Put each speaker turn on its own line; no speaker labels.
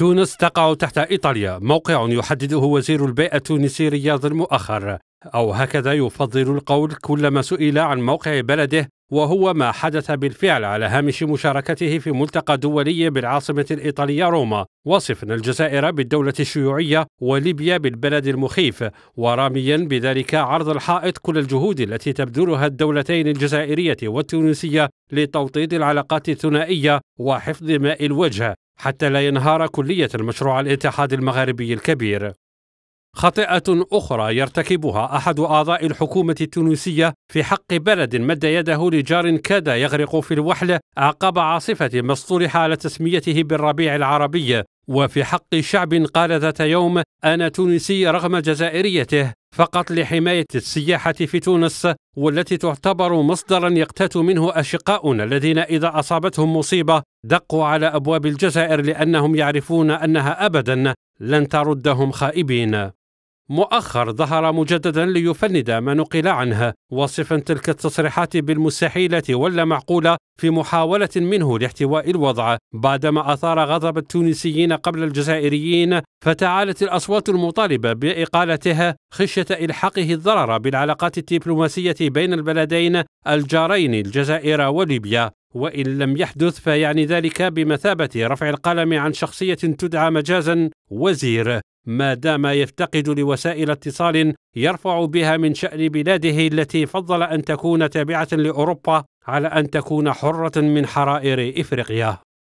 تونس تقع تحت إيطاليا موقع يحدده وزير البيئة التونسي رياض المؤخر أو هكذا يفضل القول كلما سئل عن موقع بلده وهو ما حدث بالفعل على هامش مشاركته في ملتقى دولي بالعاصمة الإيطالية روما وصفنا الجزائر بالدولة الشيوعية وليبيا بالبلد المخيف وراميا بذلك عرض الحائط كل الجهود التي تبذلها الدولتين الجزائرية والتونسية لتوطيد العلاقات الثنائية وحفظ ماء الوجه حتى لا ينهار كلية المشروع الاتحاد المغاربي الكبير. خطيئة أخرى يرتكبها أحد أعضاء الحكومة التونسية في حق بلد مد يده لجار كاد يغرق في الوحل عقب عاصفة ما اصطلح على تسميته بالربيع العربي وفي حق شعب قال ذات يوم أنا تونسي رغم جزائريته فقط لحماية السياحة في تونس والتي تعتبر مصدرا يقتات منه أشقاؤنا الذين إذا أصابتهم مصيبة دقوا على أبواب الجزائر لأنهم يعرفون أنها أبدا لن تردهم خائبين مؤخر ظهر مجددا ليفند ما نقل عنه واصفا تلك التصريحات بالمستحيلة ولا معقولة في محاولة منه لاحتواء الوضع بعدما أثار غضب التونسيين قبل الجزائريين فتعالت الأصوات المطالبة بإقالته خشية إلحاقه الضرر بالعلاقات الدبلوماسية بين البلدين الجارين الجزائر وليبيا وإن لم يحدث فيعني ذلك بمثابة رفع القلم عن شخصية تدعى مجازا وزير ما دام يفتقد لوسائل اتصال يرفع بها من شأن بلاده التي فضل أن تكون تابعة لأوروبا على أن تكون حرة من حرائر إفريقيا.